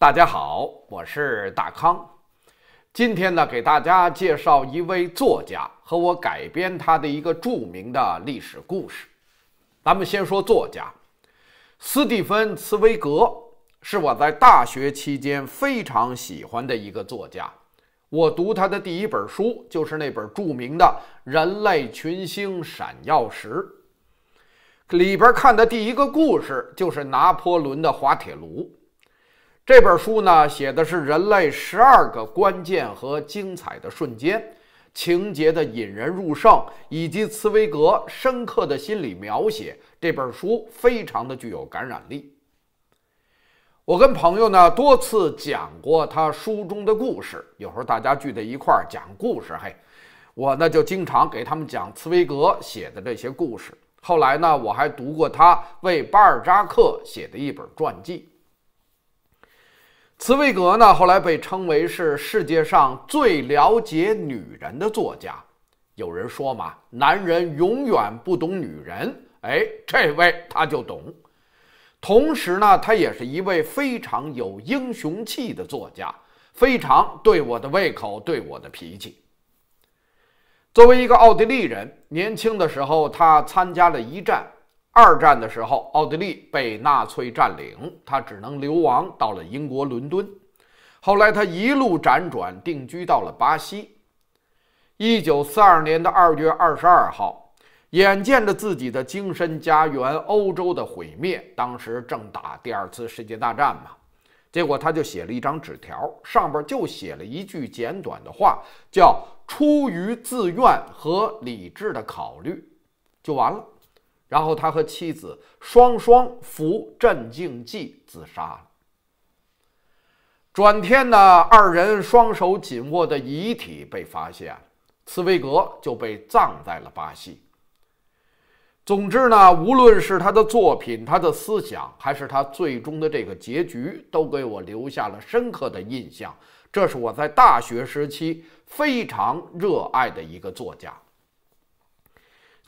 大家好，我是大康。今天呢，给大家介绍一位作家和我改编他的一个著名的历史故事。咱们先说作家，斯蒂芬·茨威格是我在大学期间非常喜欢的一个作家。我读他的第一本书就是那本著名的《人类群星闪耀时》，里边看的第一个故事就是拿破仑的滑铁卢。这本书呢，写的是人类十二个关键和精彩的瞬间，情节的引人入胜，以及茨威格深刻的心理描写。这本书非常的具有感染力。我跟朋友呢多次讲过他书中的故事，有时候大家聚在一块儿讲故事，嘿，我呢就经常给他们讲茨威格写的这些故事。后来呢，我还读过他为巴尔扎克写的一本传记。茨威格呢，后来被称为是世界上最了解女人的作家。有人说嘛，男人永远不懂女人，哎，这位他就懂。同时呢，他也是一位非常有英雄气的作家，非常对我的胃口，对我的脾气。作为一个奥地利人，年轻的时候他参加了一战。二战的时候，奥地利被纳粹占领，他只能流亡到了英国伦敦。后来，他一路辗转定居到了巴西。一九四二年的二月二十二号，眼见着自己的精神家园欧洲的毁灭，当时正打第二次世界大战嘛，结果他就写了一张纸条，上边就写了一句简短的话，叫“出于自愿和理智的考虑”，就完了。然后他和妻子双双服镇静剂自杀了。转天呢，二人双手紧握的遗体被发现茨威格就被葬在了巴西。总之呢，无论是他的作品、他的思想，还是他最终的这个结局，都给我留下了深刻的印象。这是我在大学时期非常热爱的一个作家。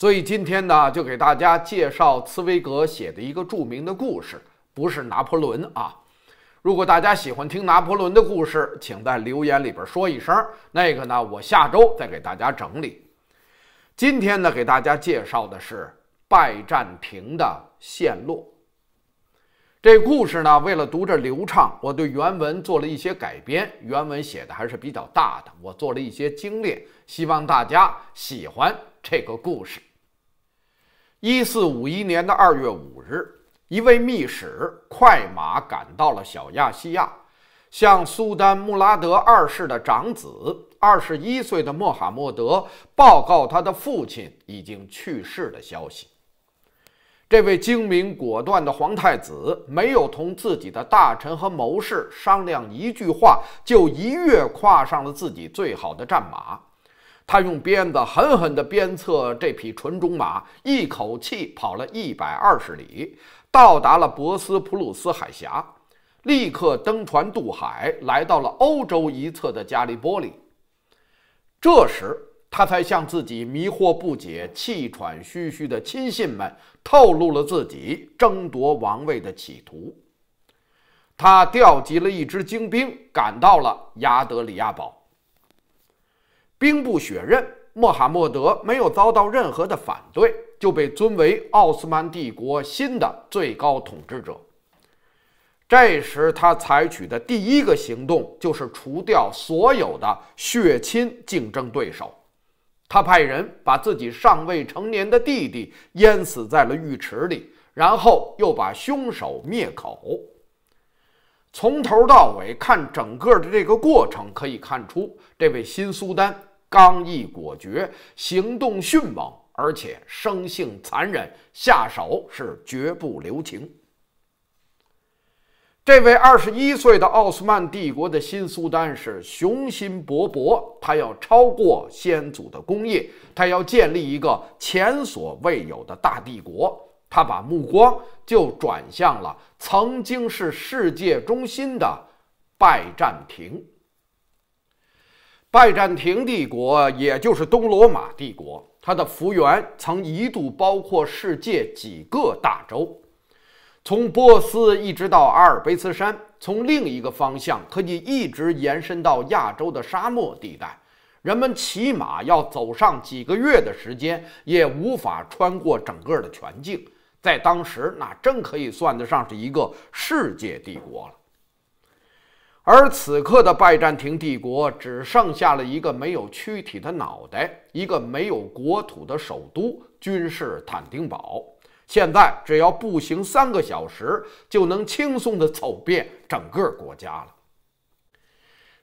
所以今天呢，就给大家介绍茨威格写的一个著名的故事，不是拿破仑啊。如果大家喜欢听拿破仑的故事，请在留言里边说一声。那个呢，我下周再给大家整理。今天呢，给大家介绍的是拜占庭的陷落。这故事呢，为了读着流畅，我对原文做了一些改编。原文写的还是比较大的，我做了一些精炼，希望大家喜欢这个故事。一四五一年的二月五日，一位密使快马赶到了小亚细亚，向苏丹穆拉德二世的长子、二十一岁的穆罕默德报告他的父亲已经去世的消息。这位精明果断的皇太子没有同自己的大臣和谋士商量一句话，就一跃跨上了自己最好的战马。他用鞭子狠狠地鞭策这匹纯种马，一口气跑了一百二十里，到达了博斯普鲁斯海峡，立刻登船渡海，来到了欧洲一侧的加利波里。这时，他才向自己迷惑不解、气喘吁吁的亲信们透露了自己争夺王位的企图。他调集了一支精兵，赶到了亚德里亚堡。兵不血刃，穆罕默德没有遭到任何的反对，就被尊为奥斯曼帝国新的最高统治者。这时，他采取的第一个行动就是除掉所有的血亲竞争对手。他派人把自己尚未成年的弟弟淹死在了浴池里，然后又把凶手灭口。从头到尾看整个的这个过程，可以看出这位新苏丹。刚毅果决，行动迅猛，而且生性残忍，下手是绝不留情。这位二十一岁的奥斯曼帝国的新苏丹是雄心勃勃，他要超过先祖的功业，他要建立一个前所未有的大帝国，他把目光就转向了曾经是世界中心的拜占庭。拜占庭帝国，也就是东罗马帝国，它的幅员曾一度包括世界几个大洲，从波斯一直到阿尔卑斯山；从另一个方向，可以一直延伸到亚洲的沙漠地带。人们骑马要走上几个月的时间，也无法穿过整个的全境。在当时，那真可以算得上是一个世界帝国了。而此刻的拜占庭帝国只剩下了一个没有躯体的脑袋，一个没有国土的首都——君士坦丁堡。现在只要步行三个小时，就能轻松地走遍整个国家了。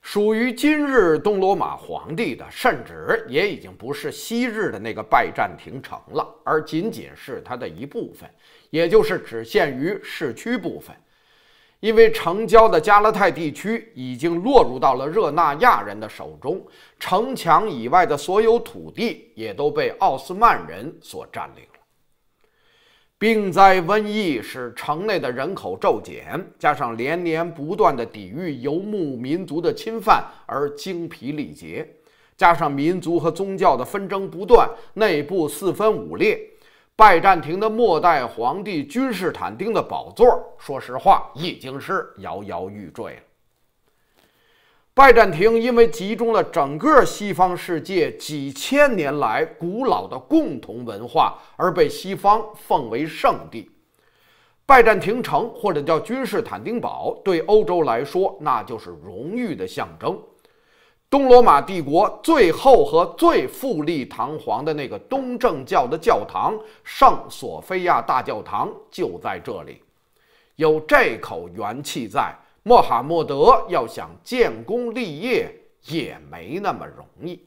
属于今日东罗马皇帝的，甚至也已经不是昔日的那个拜占庭城了，而仅仅是它的一部分，也就是只限于市区部分。因为城郊的加勒泰地区已经落入到了热那亚人的手中，城墙以外的所有土地也都被奥斯曼人所占领了。病灾、瘟疫使城内的人口骤减，加上连年不断的抵御游牧民族的侵犯而精疲力竭，加上民族和宗教的纷争不断，内部四分五裂。拜占庭的末代皇帝君士坦丁的宝座，说实话已经是摇摇欲坠了。拜占庭因为集中了整个西方世界几千年来古老的共同文化，而被西方奉为圣地。拜占庭城或者叫君士坦丁堡，对欧洲来说那就是荣誉的象征。东罗马帝国最后和最富丽堂皇的那个东正教的教堂圣索菲亚大教堂就在这里，有这口元气在，穆罕默德要想建功立业也没那么容易。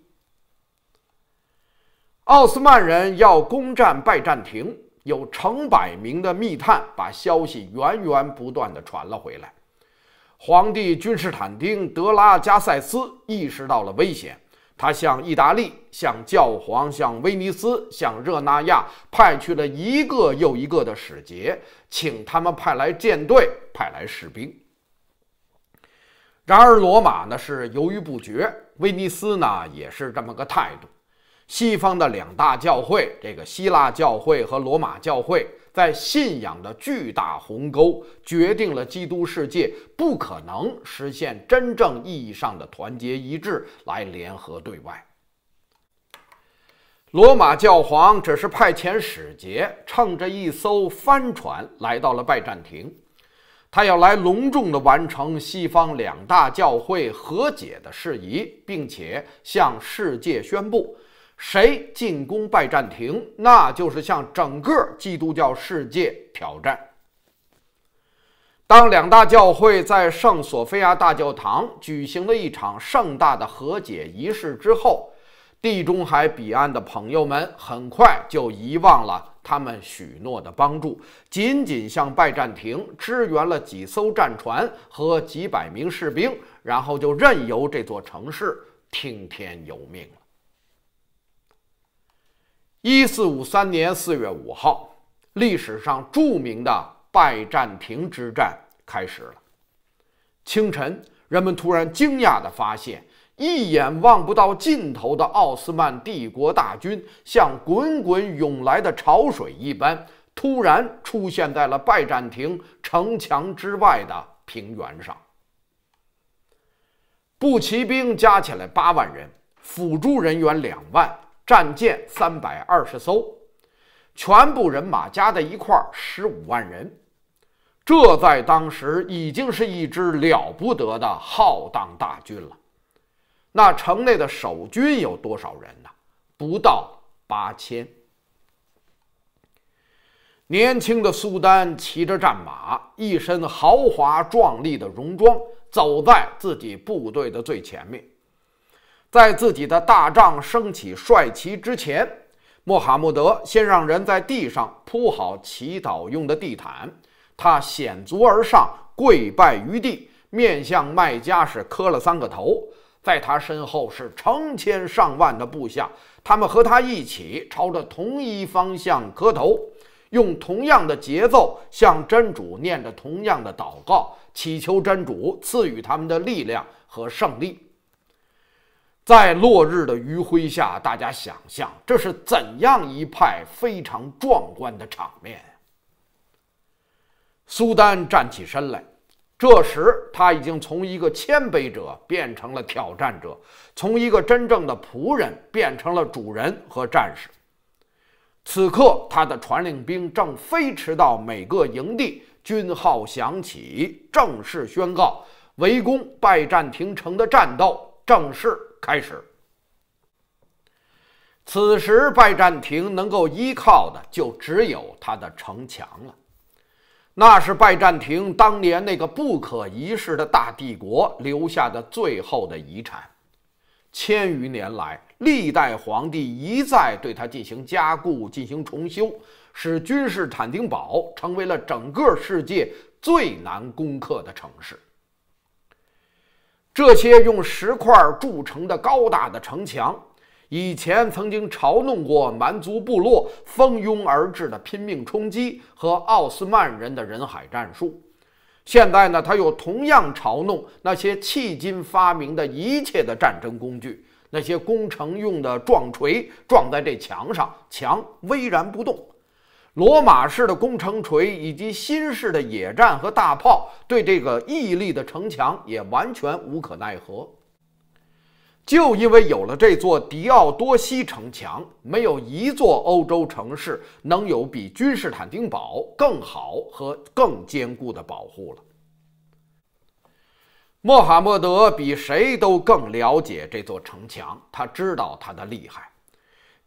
奥斯曼人要攻占拜占庭，有成百名的密探把消息源源不断的传了回来。皇帝君士坦丁德拉加塞斯意识到了危险，他向意大利、向教皇、向威尼斯、向热那亚派去了一个又一个的使节，请他们派来舰队、派来士兵。然而，罗马呢是犹豫不决，威尼斯呢也是这么个态度。西方的两大教会，这个希腊教会和罗马教会。在信仰的巨大鸿沟决定了基督世界不可能实现真正意义上的团结一致来联合对外。罗马教皇只是派遣使节，乘着一艘帆船来到了拜占庭，他要来隆重地完成西方两大教会和解的事宜，并且向世界宣布。谁进攻拜占庭，那就是向整个基督教世界挑战。当两大教会在圣索菲亚大教堂举行了一场盛大的和解仪式之后，地中海彼岸的朋友们很快就遗忘了他们许诺的帮助，仅仅向拜占庭支援了几艘战船和几百名士兵，然后就任由这座城市听天由命了。一四五三年四月五号，历史上著名的拜占庭之战开始了。清晨，人们突然惊讶地发现，一眼望不到尽头的奥斯曼帝国大军，像滚滚涌来的潮水一般，突然出现在了拜占庭城墙之外的平原上。步骑兵加起来八万人，辅助人员两万。战舰三百二十艘，全部人马加在一块儿十五万人，这在当时已经是一支了不得的浩荡大军了。那城内的守军有多少人呢？不到八千。年轻的苏丹骑着战马，一身豪华壮丽的戎装，走在自己部队的最前面。在自己的大帐升起帅旗之前，穆罕默德先让人在地上铺好祈祷用的地毯，他显足而上，跪拜于地，面向麦加是磕了三个头。在他身后是成千上万的部下，他们和他一起朝着同一方向磕头，用同样的节奏向真主念着同样的祷告，祈求真主赐予他们的力量和胜利。在落日的余晖下，大家想象这是怎样一派非常壮观的场面。苏丹站起身来，这时他已经从一个谦卑者变成了挑战者，从一个真正的仆人变成了主人和战士。此刻，他的传令兵正飞驰到每个营地，军号响起，正式宣告围攻拜占庭城的战斗正式。开始。此时，拜占庭能够依靠的就只有它的城墙了。那是拜占庭当年那个不可一世的大帝国留下的最后的遗产。千余年来，历代皇帝一再对它进行加固、进行重修，使君士坦丁堡成为了整个世界最难攻克的城市。这些用石块筑成的高大的城墙，以前曾经嘲弄过蛮族部落蜂拥而至的拼命冲击和奥斯曼人的人海战术。现在呢，他又同样嘲弄那些迄今发明的一切的战争工具，那些攻城用的撞锤撞在这墙上，墙巍然不动。罗马式的攻城锤以及新式的野战和大炮，对这个屹立的城墙也完全无可奈何。就因为有了这座迪奥多西城墙，没有一座欧洲城市能有比君士坦丁堡更好和更坚固的保护了。穆罕默德比谁都更了解这座城墙，他知道它的厉害。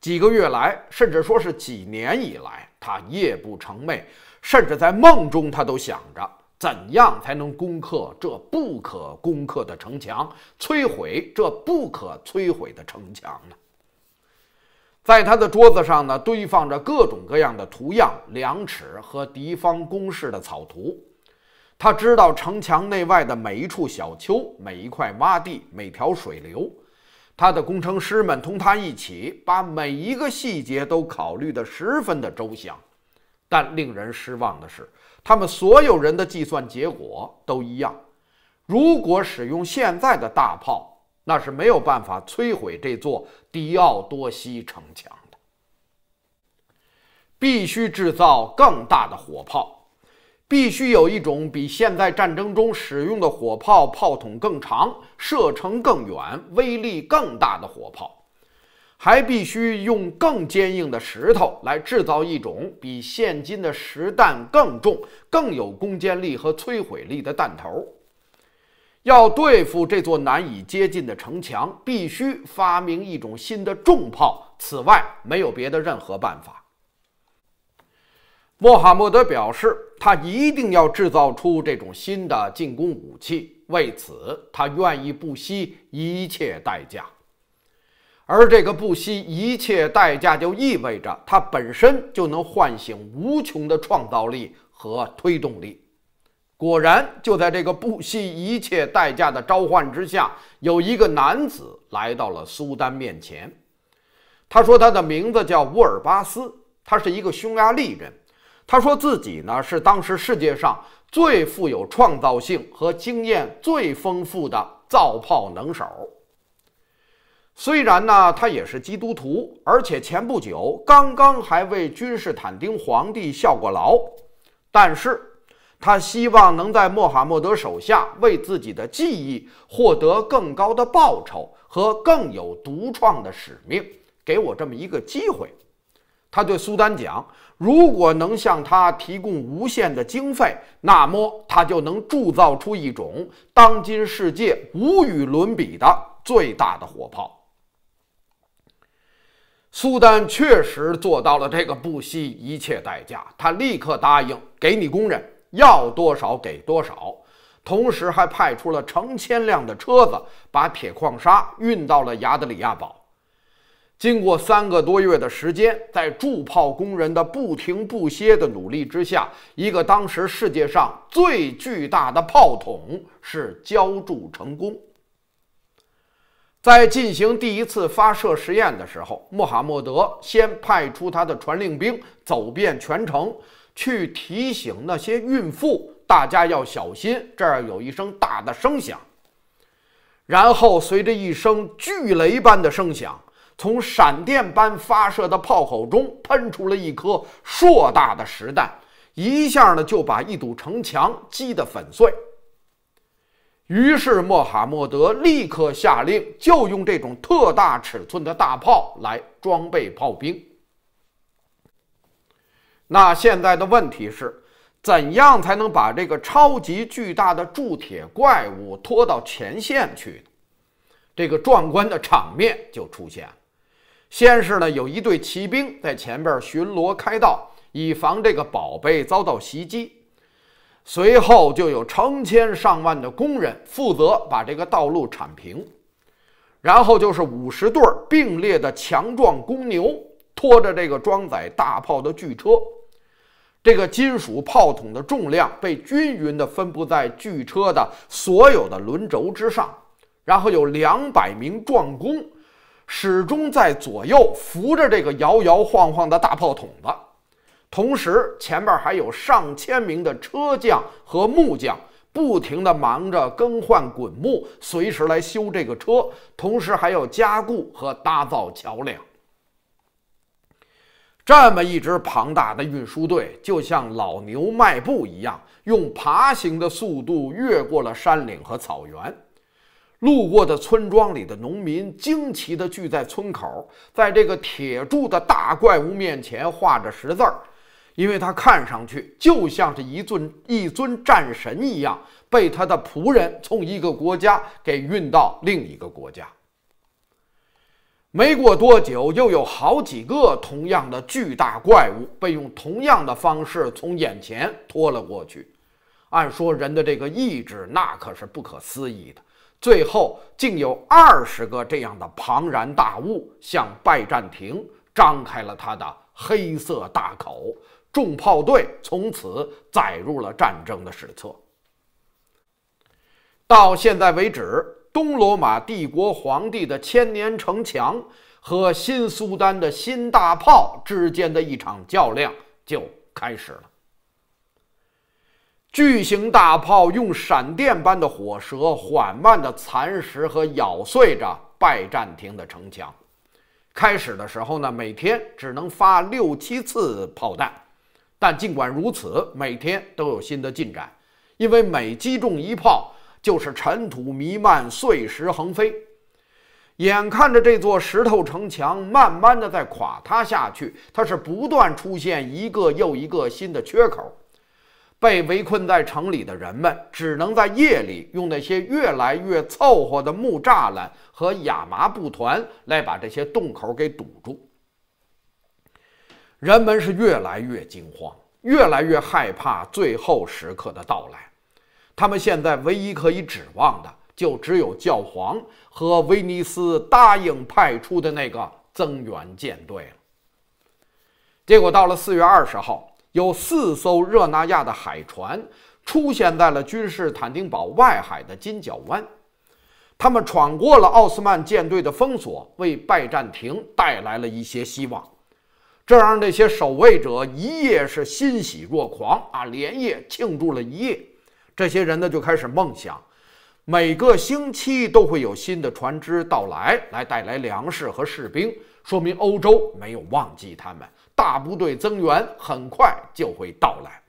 几个月来，甚至说是几年以来。他夜不成寐，甚至在梦中，他都想着怎样才能攻克这不可攻克的城墙，摧毁这不可摧毁的城墙呢？在他的桌子上呢，堆放着各种各样的图样、量尺和敌方工事的草图。他知道城墙内外的每一处小丘、每一块洼地、每条水流。他的工程师们同他一起，把每一个细节都考虑得十分的周详。但令人失望的是，他们所有人的计算结果都一样：如果使用现在的大炮，那是没有办法摧毁这座迪奥多西城墙的。必须制造更大的火炮。必须有一种比现在战争中使用的火炮炮筒更长、射程更远、威力更大的火炮，还必须用更坚硬的石头来制造一种比现今的石弹更重、更有攻坚力和摧毁力的弹头。要对付这座难以接近的城墙，必须发明一种新的重炮。此外，没有别的任何办法。穆罕默德表示，他一定要制造出这种新的进攻武器。为此，他愿意不惜一切代价。而这个不惜一切代价，就意味着它本身就能唤醒无穷的创造力和推动力。果然，就在这个不惜一切代价的召唤之下，有一个男子来到了苏丹面前。他说，他的名字叫乌尔巴斯，他是一个匈牙利人。他说自己呢是当时世界上最富有创造性和经验最丰富的造炮能手。虽然呢他也是基督徒，而且前不久刚刚还为君士坦丁皇帝效过劳，但是他希望能在穆罕默德手下为自己的技艺获得更高的报酬和更有独创的使命，给我这么一个机会。他对苏丹讲：“如果能向他提供无限的经费，那么他就能铸造出一种当今世界无与伦比的最大的火炮。”苏丹确实做到了这个不惜一切代价，他立刻答应给你工人要多少给多少，同时还派出了成千辆的车子把铁矿砂运到了亚得里亚堡。经过三个多月的时间，在铸炮工人的不停不歇的努力之下，一个当时世界上最巨大的炮筒是浇铸成功。在进行第一次发射实验的时候，穆罕默德先派出他的传令兵走遍全城，去提醒那些孕妇，大家要小心，这儿有一声大的声响。然后随着一声巨雷般的声响。从闪电般发射的炮口中喷出了一颗硕大的石弹，一下呢就把一堵城墙击得粉碎。于是，穆罕默德立刻下令，就用这种特大尺寸的大炮来装备炮兵。那现在的问题是，怎样才能把这个超级巨大的铸铁怪物拖到前线去？这个壮观的场面就出现了。先是呢有一队骑兵在前边巡逻开道，以防这个宝贝遭到袭击。随后就有成千上万的工人负责把这个道路铲平，然后就是五十对并列的强壮公牛拖着这个装载大炮的巨车，这个金属炮筒的重量被均匀地分布在巨车的所有的轮轴之上，然后有两百名壮工。始终在左右扶着这个摇摇晃晃的大炮筒子，同时前面还有上千名的车匠和木匠，不停地忙着更换滚木，随时来修这个车，同时还要加固和搭造桥梁。这么一支庞大的运输队，就像老牛迈步一样，用爬行的速度越过了山岭和草原。路过的村庄里的农民惊奇地聚在村口，在这个铁铸的大怪物面前画着十字儿，因为他看上去就像是一尊一尊战神一样，被他的仆人从一个国家给运到另一个国家。没过多久，又有好几个同样的巨大怪物被用同样的方式从眼前拖了过去。按说人的这个意志，那可是不可思议的。最后，竟有二十个这样的庞然大物向拜占庭张开了它的黑色大口，重炮队从此载入了战争的史册。到现在为止，东罗马帝国皇帝的千年城墙和新苏丹的新大炮之间的一场较量就开始了。巨型大炮用闪电般的火舌，缓慢地蚕食和咬碎着拜占庭的城墙。开始的时候呢，每天只能发六七次炮弹，但尽管如此，每天都有新的进展，因为每击中一炮，就是尘土弥漫、碎石横飞。眼看着这座石头城墙慢慢地在垮塌下去，它是不断出现一个又一个新的缺口。被围困在城里的人们只能在夜里用那些越来越凑合的木栅栏和亚麻布团来把这些洞口给堵住。人们是越来越惊慌，越来越害怕最后时刻的到来。他们现在唯一可以指望的就只有教皇和威尼斯答应派出的那个增援舰队了。结果到了四月二十号。有四艘热那亚的海船出现在了君士坦丁堡外海的金角湾，他们闯过了奥斯曼舰队的封锁，为拜占庭带来了一些希望。这让那些守卫者一夜是欣喜若狂啊，连夜庆祝了一夜。这些人呢就开始梦想，每个星期都会有新的船只到来，来带来粮食和士兵，说明欧洲没有忘记他们。大部队增援很快就会到来。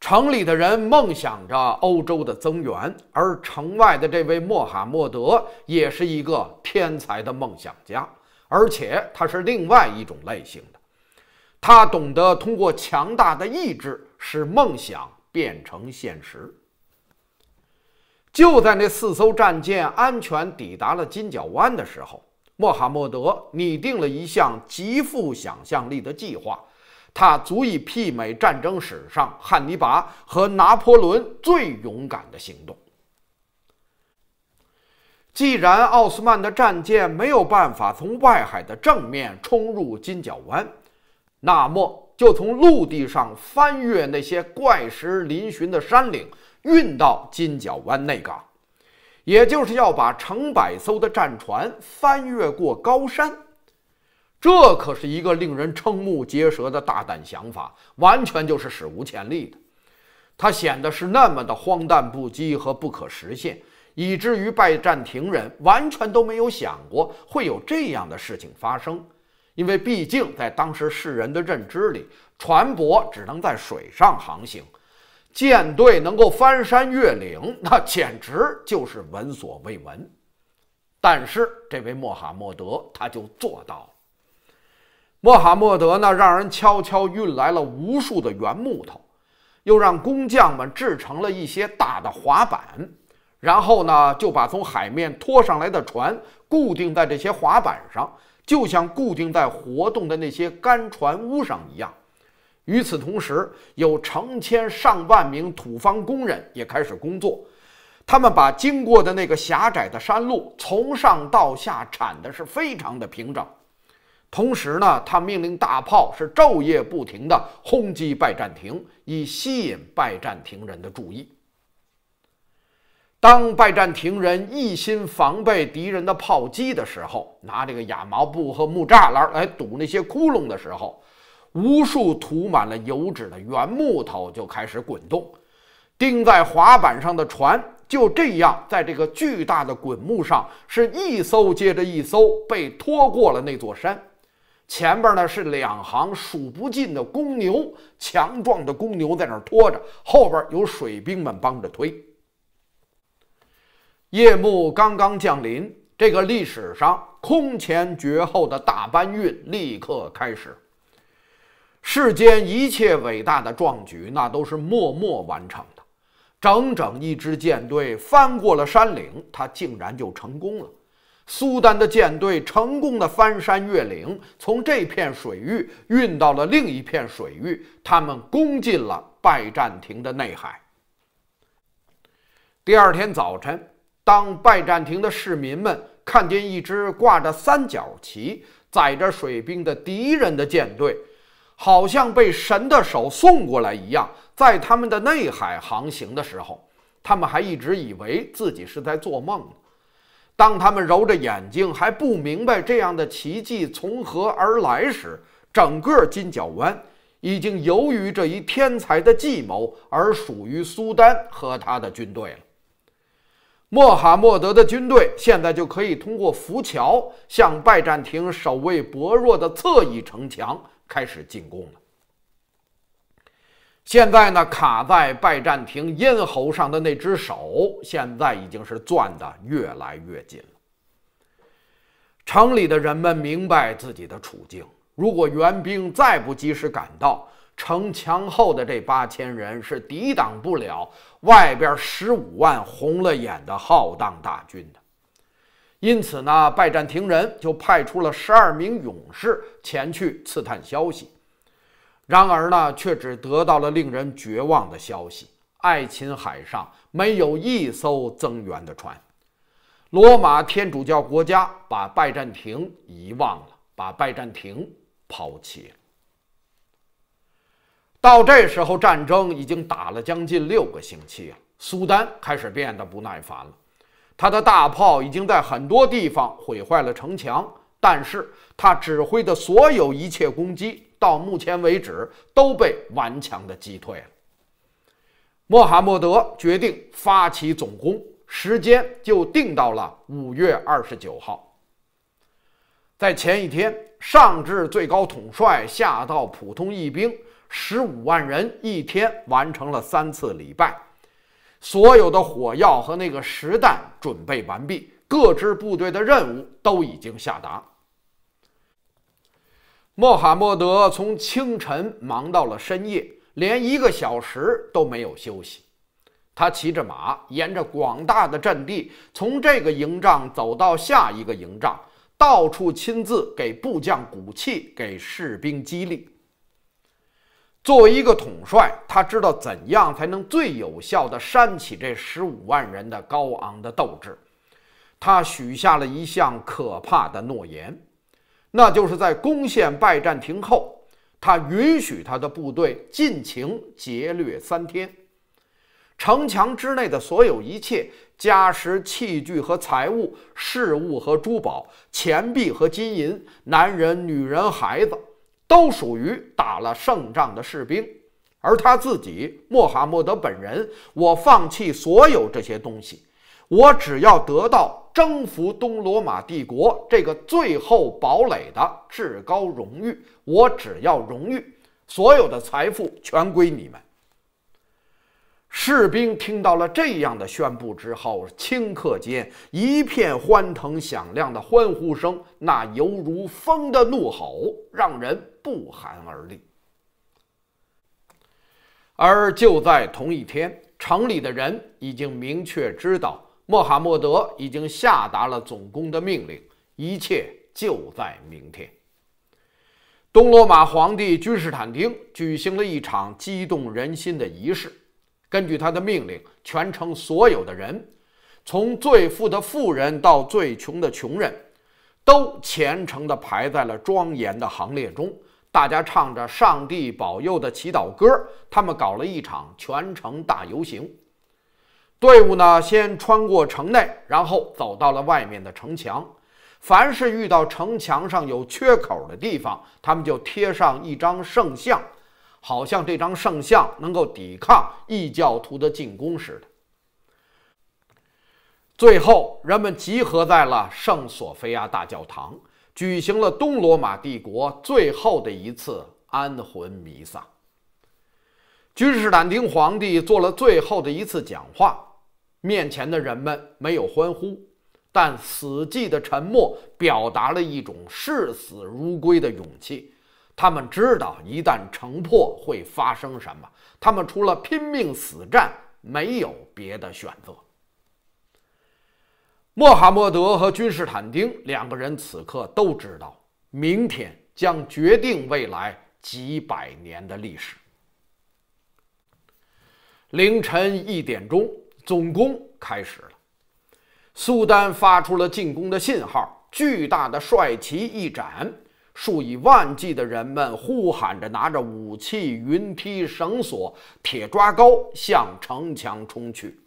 城里的人梦想着欧洲的增援，而城外的这位穆罕默德也是一个天才的梦想家，而且他是另外一种类型的。他懂得通过强大的意志使梦想变成现实。就在那四艘战舰安全抵达了金角湾的时候。穆罕默德拟定了一项极富想象力的计划，它足以媲美战争史上汉尼拔和拿破仑最勇敢的行动。既然奥斯曼的战舰没有办法从外海的正面冲入金角湾，那么就从陆地上翻越那些怪石嶙峋的山岭，运到金角湾内港。也就是要把成百艘的战船翻越过高山，这可是一个令人瞠目结舌的大胆想法，完全就是史无前例的。它显得是那么的荒诞不羁和不可实现，以至于拜占庭人完全都没有想过会有这样的事情发生，因为毕竟在当时世人的认知里，船舶只能在水上航行。舰队能够翻山越岭，那简直就是闻所未闻。但是这位穆罕默德他就做到了。穆罕默德呢，让人悄悄运来了无数的原木头，又让工匠们制成了一些大的滑板，然后呢，就把从海面拖上来的船固定在这些滑板上，就像固定在活动的那些干船坞上一样。与此同时，有成千上万名土方工人也开始工作，他们把经过的那个狭窄的山路从上到下铲的是非常的平整。同时呢，他命令大炮是昼夜不停的轰击拜占庭，以吸引拜占庭人的注意。当拜占庭人一心防备敌人的炮击的时候，拿这个亚麻布和木栅栏来堵那些窟窿的时候。无数涂满了油脂的圆木头就开始滚动，钉在滑板上的船就这样在这个巨大的滚木上，是一艘接着一艘被拖过了那座山。前边呢是两行数不尽的公牛，强壮的公牛在那儿拖着，后边有水兵们帮着推。夜幕刚刚降临，这个历史上空前绝后的大搬运立刻开始。世间一切伟大的壮举，那都是默默完成的。整整一支舰队翻过了山岭，它竟然就成功了。苏丹的舰队成功的翻山越岭，从这片水域运到了另一片水域。他们攻进了拜占庭的内海。第二天早晨，当拜占庭的市民们看见一支挂着三角旗、载着水兵的敌人的舰队，好像被神的手送过来一样，在他们的内海航行的时候，他们还一直以为自己是在做梦。当他们揉着眼睛还不明白这样的奇迹从何而来时，整个金角湾已经由于这一天才的计谋而属于苏丹和他的军队了。穆罕默德的军队现在就可以通过浮桥向拜占庭守卫薄弱的侧翼城墙。开始进攻了。现在呢，卡在拜占庭咽喉上的那只手，现在已经是攥的越来越紧了。城里的人们明白自己的处境，如果援兵再不及时赶到，城墙后的这八千人是抵挡不了外边十五万红了眼的浩荡大军的。因此呢，拜占庭人就派出了十二名勇士前去刺探消息，然而呢，却只得到了令人绝望的消息：爱琴海上没有一艘增援的船。罗马天主教国家把拜占庭遗忘了，把拜占庭抛弃了。到这时候，战争已经打了将近六个星期了，苏丹开始变得不耐烦了。他的大炮已经在很多地方毁坏了城墙，但是他指挥的所有一切攻击到目前为止都被顽强的击退了。穆罕默德决定发起总攻，时间就定到了五月二十九号。在前一天，上至最高统帅，下到普通一兵，十五万人一天完成了三次礼拜。所有的火药和那个实弹准备完毕，各支部队的任务都已经下达。穆罕默德从清晨忙到了深夜，连一个小时都没有休息。他骑着马，沿着广大的阵地，从这个营帐走到下一个营帐，到处亲自给部将鼓气，给士兵激励。作为一个统帅，他知道怎样才能最有效地煽起这十五万人的高昂的斗志。他许下了一项可怕的诺言，那就是在攻陷拜占庭后，他允许他的部队尽情劫掠三天。城墙之内的所有一切，家什、器具和财物、饰物和珠宝、钱币和金银，男人、女人、孩子。都属于打了胜仗的士兵，而他自己，穆罕默德本人，我放弃所有这些东西，我只要得到征服东罗马帝国这个最后堡垒的至高荣誉，我只要荣誉，所有的财富全归你们。士兵听到了这样的宣布之后，顷刻间一片欢腾响亮的欢呼声，那犹如风的怒吼，让人。不寒而栗。而就在同一天，城里的人已经明确知道，穆罕默德已经下达了总攻的命令，一切就在明天。东罗马皇帝君士坦丁举行了一场激动人心的仪式。根据他的命令，全城所有的人，从最富的富人到最穷的穷人，都虔诚的排在了庄严的行列中。大家唱着“上帝保佑”的祈祷歌，他们搞了一场全城大游行。队伍呢，先穿过城内，然后走到了外面的城墙。凡是遇到城墙上有缺口的地方，他们就贴上一张圣像，好像这张圣像能够抵抗异教徒的进攻似的。最后，人们集合在了圣索菲亚大教堂。举行了东罗马帝国最后的一次安魂弥撒，君士坦丁皇帝做了最后的一次讲话。面前的人们没有欢呼，但死寂的沉默表达了一种视死如归的勇气。他们知道一旦城破会发生什么，他们除了拼命死战，没有别的选择。穆罕默德和君士坦丁两个人此刻都知道，明天将决定未来几百年的历史。凌晨一点钟，总攻开始了。苏丹发出了进攻的信号，巨大的帅旗一展，数以万计的人们呼喊着，拿着武器、云梯、绳索、铁抓钩，向城墙冲去。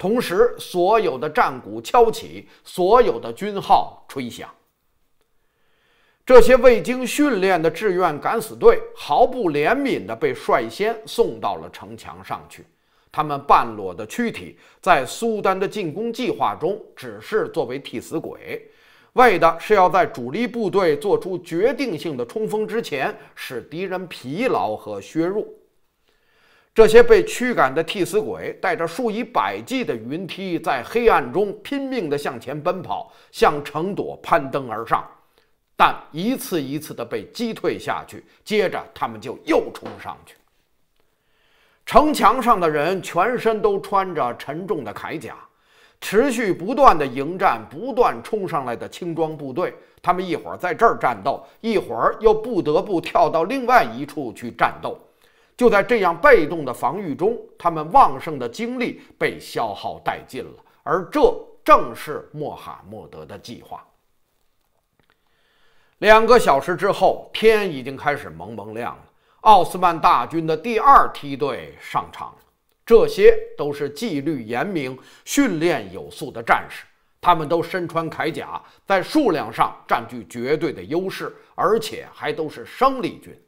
同时，所有的战鼓敲起，所有的军号吹响。这些未经训练的志愿敢死队毫不怜悯地被率先送到了城墙上去。他们半裸的躯体在苏丹的进攻计划中只是作为替死鬼，为的是要在主力部队做出决定性的冲锋之前，使敌人疲劳和削弱。这些被驱赶的替死鬼带着数以百计的云梯，在黑暗中拼命地向前奔跑，向城垛攀登而上，但一次一次地被击退下去。接着，他们就又冲上去。城墙上的人全身都穿着沉重的铠甲，持续不断地迎战不断冲上来的轻装部队。他们一会儿在这儿战斗，一会儿又不得不跳到另外一处去战斗。就在这样被动的防御中，他们旺盛的精力被消耗殆尽了，而这正是穆罕默德的计划。两个小时之后，天已经开始蒙蒙亮了。奥斯曼大军的第二梯队上场了，这些都是纪律严明、训练有素的战士，他们都身穿铠甲，在数量上占据绝对的优势，而且还都是生力军。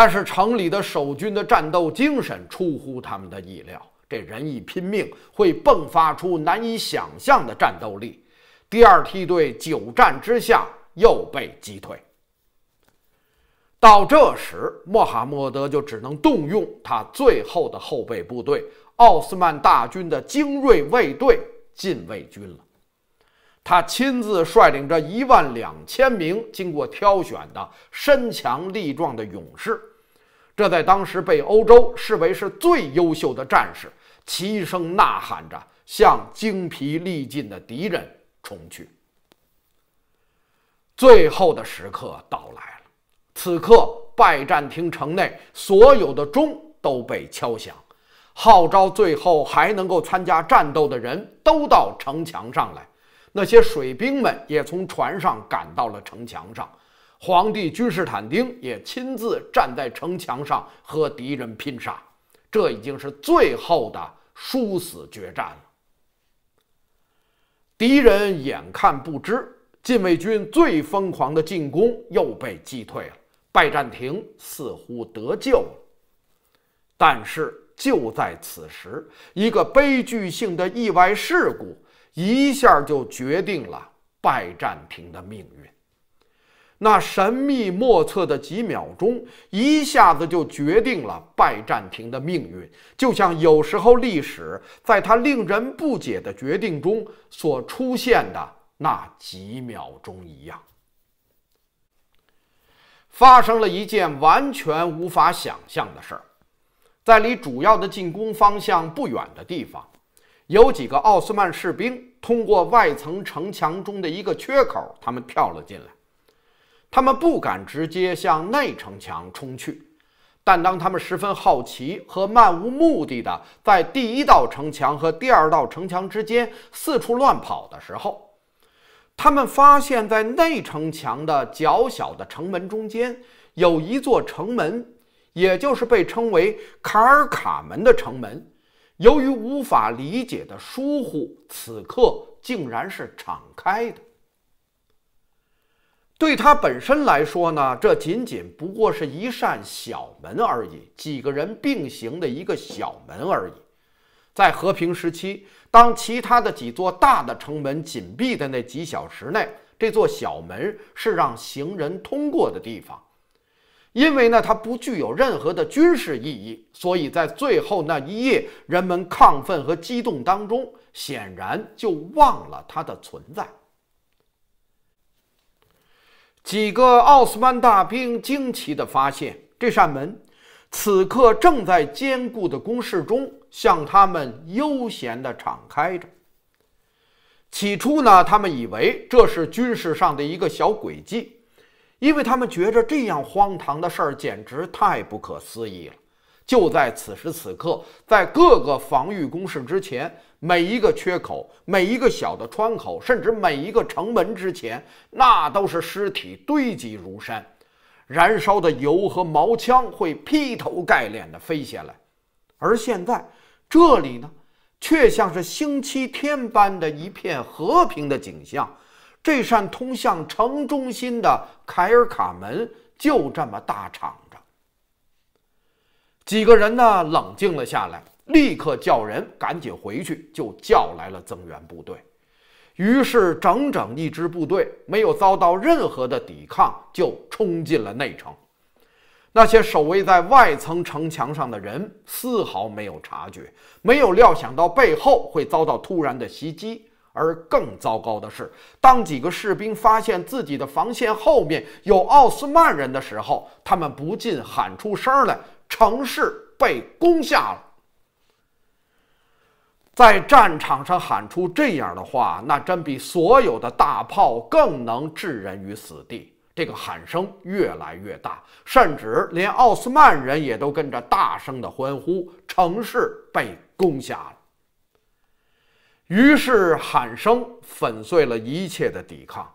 但是城里的守军的战斗精神出乎他们的意料，这人一拼命会迸发出难以想象的战斗力。第二梯队久战之下又被击退。到这时，穆罕默德就只能动用他最后的后备部队——奥斯曼大军的精锐卫队禁卫军了。他亲自率领着一万两千名经过挑选的身强力壮的勇士。这在当时被欧洲视为是最优秀的战士，齐声呐喊着向精疲力尽的敌人冲去。最后的时刻到来了，此刻拜占庭城内所有的钟都被敲响，号召最后还能够参加战斗的人都到城墙上来。那些水兵们也从船上赶到了城墙上。皇帝君士坦丁也亲自站在城墙上和敌人拼杀，这已经是最后的殊死决战了。敌人眼看不支，禁卫军最疯狂的进攻又被击退了，拜占庭似乎得救了。但是就在此时，一个悲剧性的意外事故一下就决定了拜占庭的命运。那神秘莫测的几秒钟，一下子就决定了拜占庭的命运，就像有时候历史在它令人不解的决定中所出现的那几秒钟一样，发生了一件完全无法想象的事儿。在离主要的进攻方向不远的地方，有几个奥斯曼士兵通过外层城墙中的一个缺口，他们跳了进来。他们不敢直接向内城墙冲去，但当他们十分好奇和漫无目的的在第一道城墙和第二道城墙之间四处乱跑的时候，他们发现，在内城墙的较小的城门中间有一座城门，也就是被称为卡尔卡门的城门。由于无法理解的疏忽，此刻竟然是敞开的。对它本身来说呢，这仅仅不过是一扇小门而已，几个人并行的一个小门而已。在和平时期，当其他的几座大的城门紧闭的那几小时内，这座小门是让行人通过的地方。因为呢，它不具有任何的军事意义，所以在最后那一夜，人们亢奋和激动当中，显然就忘了它的存在。几个奥斯曼大兵惊奇地发现，这扇门此刻正在坚固的工事中向他们悠闲地敞开着。起初呢，他们以为这是军事上的一个小诡计，因为他们觉着这样荒唐的事儿简直太不可思议了。就在此时此刻，在各个防御工事之前。每一个缺口，每一个小的窗口，甚至每一个城门之前，那都是尸体堆积如山，燃烧的油和毛枪会劈头盖脸的飞下来。而现在这里呢，却像是星期天般的一片和平的景象。这扇通向城中心的凯尔卡门就这么大敞着，几个人呢，冷静了下来。立刻叫人赶紧回去，就叫来了增援部队。于是，整整一支部队没有遭到任何的抵抗，就冲进了内城。那些守卫在外层城墙上的人丝毫没有察觉，没有料想到背后会遭到突然的袭击。而更糟糕的是，当几个士兵发现自己的防线后面有奥斯曼人的时候，他们不禁喊出声来：“城市被攻下了！”在战场上喊出这样的话，那真比所有的大炮更能置人于死地。这个喊声越来越大，甚至连奥斯曼人也都跟着大声的欢呼。城市被攻下了，于是喊声粉碎了一切的抵抗，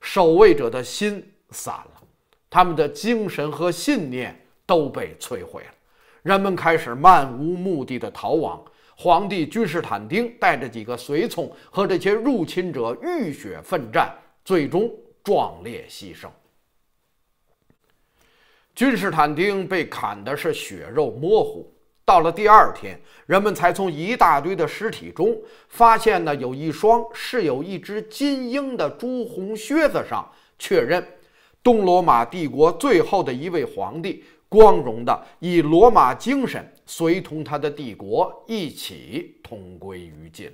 守卫者的心散了，他们的精神和信念都被摧毁了。人们开始漫无目的的逃亡。皇帝君士坦丁带着几个随从和这些入侵者浴血奋战，最终壮烈牺牲。君士坦丁被砍的是血肉模糊。到了第二天，人们才从一大堆的尸体中发现呢，有一双是有一只金鹰的朱红靴子上，确认东罗马帝国最后的一位皇帝，光荣的以罗马精神。随同他的帝国一起同归于尽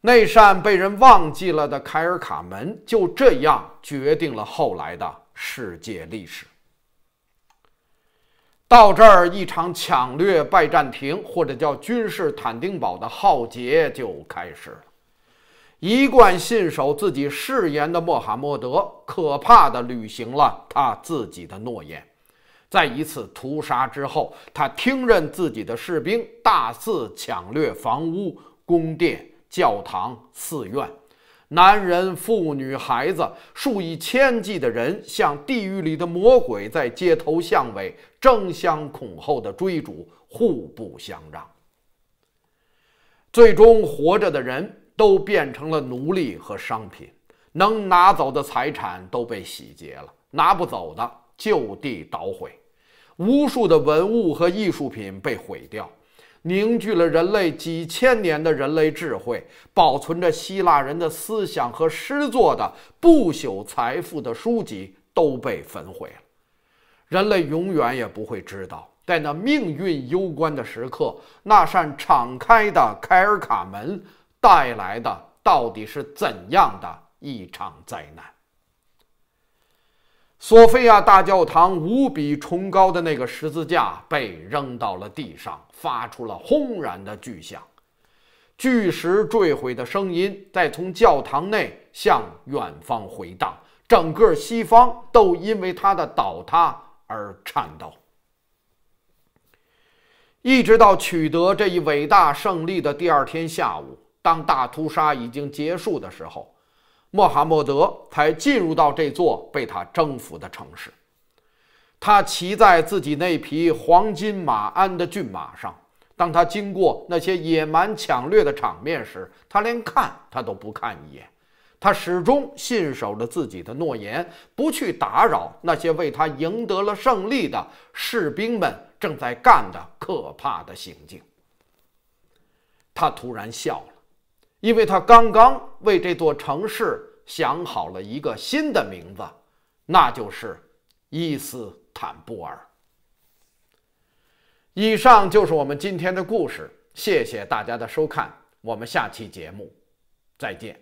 那扇被人忘记了的凯尔卡门就这样决定了后来的世界历史。到这儿，一场抢掠拜占庭或者叫君士坦丁堡的浩劫就开始了。一贯信守自己誓言的穆罕默德，可怕的履行了他自己的诺言。在一次屠杀之后，他听任自己的士兵大肆抢掠房屋、宫殿、教堂、寺院，男人、妇女、孩子，数以千计的人像地狱里的魔鬼，在街头巷尾争相恐后的追逐，互不相让。最终，活着的人都变成了奴隶和商品，能拿走的财产都被洗劫了，拿不走的就地捣毁。无数的文物和艺术品被毁掉，凝聚了人类几千年的人类智慧，保存着希腊人的思想和诗作的不朽财富的书籍都被焚毁了。人类永远也不会知道，在那命运攸关的时刻，那扇敞开的凯尔卡门带来的到底是怎样的一场灾难。索菲亚大教堂无比崇高的那个十字架被扔到了地上，发出了轰然的巨响。巨石坠毁的声音在从教堂内向远方回荡，整个西方都因为它的倒塌而颤抖。一直到取得这一伟大胜利的第二天下午，当大屠杀已经结束的时候。穆罕默德才进入到这座被他征服的城市。他骑在自己那匹黄金马鞍的骏马上。当他经过那些野蛮抢掠的场面时，他连看他都不看一眼。他始终信守着自己的诺言，不去打扰那些为他赢得了胜利的士兵们正在干的可怕的行径。他突然笑了。因为他刚刚为这座城市想好了一个新的名字，那就是伊斯坦布尔。以上就是我们今天的故事，谢谢大家的收看，我们下期节目再见。